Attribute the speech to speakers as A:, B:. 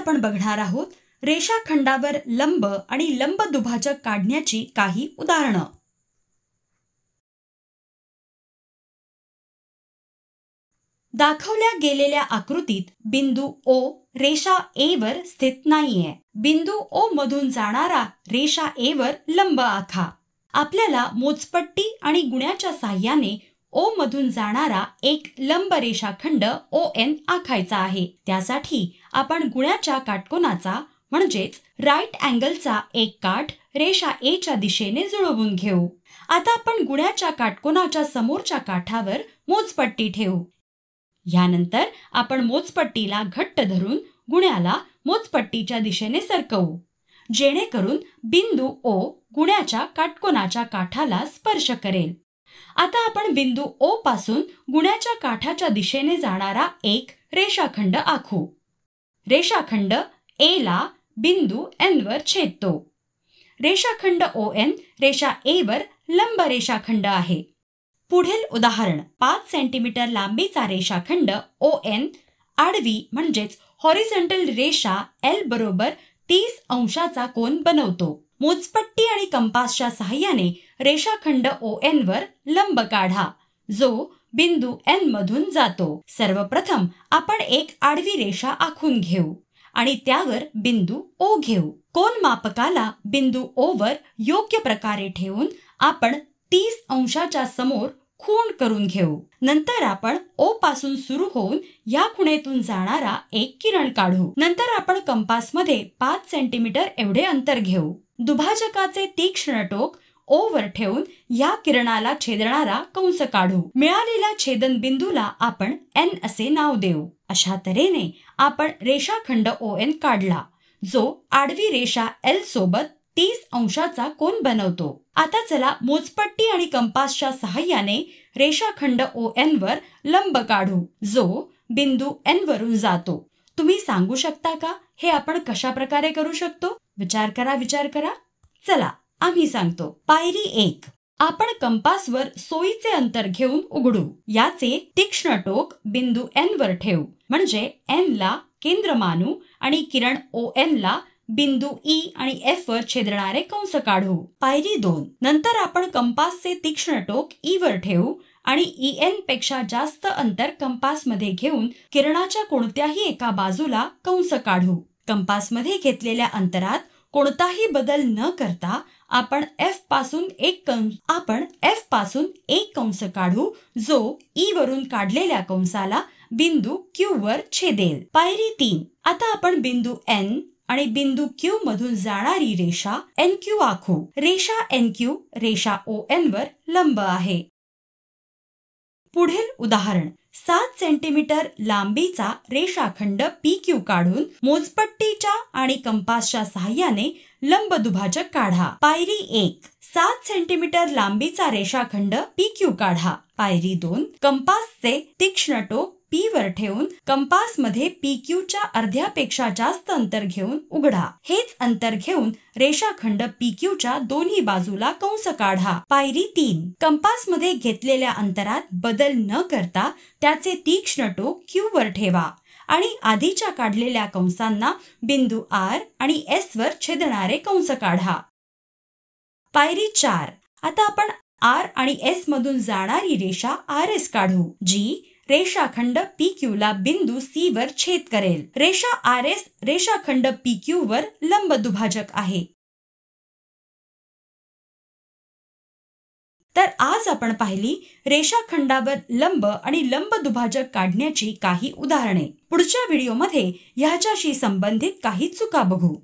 A: आपण बघणार आहोत रेषाखंडावर लंब आणि लंब दुभाजक काढण्याची काही उदाहरणं दाखवल्या गेलेल्या आकृतीत बिंदू ओ रेषा ए वर स्थित नाहीये बिंदू ओ मधून जाणारा रेषा ए वर लंब आखा आपल्याला मोजपट्टी आणि गुण्याच्या साह्याने ओ मधून जाणारा एक लंब रेषाखंड ओ एन आखायचा आहे त्यासाठी आपण गुण्याच्या काटकोनाचा म्हणजेच राईट अँगलचा एक काठ रेषा एच्या दिशेने जुळवून घेऊ आता आपण गुण्याच्या काटकोनाच्या समोरच्या काठावर मोजपट्टी ठेवू यानंतर आपण मोजपट्टीला घट्ट धरून गुण्याला मोजपट्टीच्या दिशेने सरकवू जेणेकरून बिंदू ओ गुण्याच्या काटकोनाच्या काठाला स्पर्श करेल आता आपण बिंदू ओ पासून गुण्याच्या काठाच्या दिशेने जाणारा एक रेषाखंड आखू रेषाखंड ए ला बिंदू एन वर छेदतो रेषाखंड ओ एन रेषा ए वर लंब रेषाखंड आहे पुढील उदाहरण पाच सेंटीमीटर लांबीचा रेषाखंड ओ एन आडवी म्हणजेच हॉरिझॉन्टल रेषा एल बरोबर तीस अंशाचा कोन बनवतो मोजपट्टी आणि कंपासच्या सहाय्याने रेषाखंड ओ एन वर लंब काढा जो बिंदू एन मधून जातो सर्वप्रथम आपण एक आडवी रेषा आखून घेऊ आणि त्यावर बिंदू ओ घेऊ कोन मापकाला बिंदू ओ वर योग्य प्रकारे ठेवून आपण तीस अंशाच्या समोर खूण करून घेऊ नंतर आपण ओ पासून सुरू होऊन या खुणेतून जाणारा एक किरण काढू नंतर आपण कंपास मध्ये पाच सेंटीमीटर एवढे अंतर घेऊ दुभाजकाचे तीक्ष्ण टोक ओवर ठेवून या किरणाला छेदणारा कंस काढू मिळालेल्या छेदन बिंदूला आपण एन असे नाव देऊ अशा तऱ्हेने आपण रेषाखंड ओ एन काढला जो आडवी रेषा एल सोबत तीस अंशाचा कोन बनवतो आता चला मोजपट्टी आणि कंपासच्या सहाय्याने रेषाखंड ओ एन वर लंब काढू जो बिंदू एन वरून जातो तुम्ही सांगू शकता का हे आपण कशा प्रकारे करू शकतो विचार करा विचार करा चला आम्ही सांगतो पायरी एक आपण कंपासवर सोयीचे अंतर घेऊन उघडू याचे तीक्ष्ण टोक बिंदू एन वर ठेवू म्हणजे एन ला केंद्र मानू आणि किरण ओ एन ला बिंदू ई e आणि एफ वर छेदणारे कंस काढू पायरी दोन नंतर आपण कंपासचे तीक्ष्ण टोक ई e वर ठेवू आणि ई e एन पेक्षा जास्त अंतर कंपास मध्ये घेऊन किरणाच्या कोणत्याही एका बाजूला कंस काढू कंपास मध्ये घेतलेल्या अंतरात कोणताही बदल न करता आपण एफ पासून एक कंस आपण एफ पासून एक कंस काढू जो ई e वरून काढलेल्या कंसाला बिंदू क्यू वर छेदेल पायरी तीन आता आपण बिंदू एन आणि बिंदू क्यू मधून जाणारी रेषा एन क्यू आखू रेषा एन क्यू रेषा ओ एन वर लंब आहे पुढील उदाहरण सात सेंटीमीटर लांबीचा रेषाखंड पी क्यू काढून मोजपट्टीच्या आणि कंपासच्या सहाय्याने लंब दुभाजक काढा पायरी एक सात सेंटीमीटर लांबीचा रेषाखंड पी क्यू काढा पायरी दोन कंपासचे तीक्ष्ण टोक पी वर ठेवून कंपास मध्ये पी क्यू च्या अर्ध्यापेक्षा जास्त अंतर घेऊन उघडा हेच अंतर घेऊन रेषाखंड पी क्यू च्या दोन्ही बाजूला कंस काढा पायरी तीन कंपास मध्ये घेतलेल्या अंतरात बदल न करता त्याचे तीक्ष्ण टोक क्यू वर ठेवा आणि आधीच्या काढलेल्या कंसांना बिंदू आर आणि एस वर छेदणारे कंस काढा पायरी चार आता आपण आर आणि एस मधून जाणारी रेषा आर एस काढू जी रेषाखंड पी क्यू ला बिंदू सी वर छेद करेल रेषा आर एस रेषाखंड पी क्यू वर लंब दुभाजक आहे तर आज आपण पाहिली रेषाखंडावर लंब आणि लंब दुभाजक काढण्याची काही उदाहरणे पुढच्या व्हिडिओमध्ये ह्याच्याशी संबंधित काही चुका बघू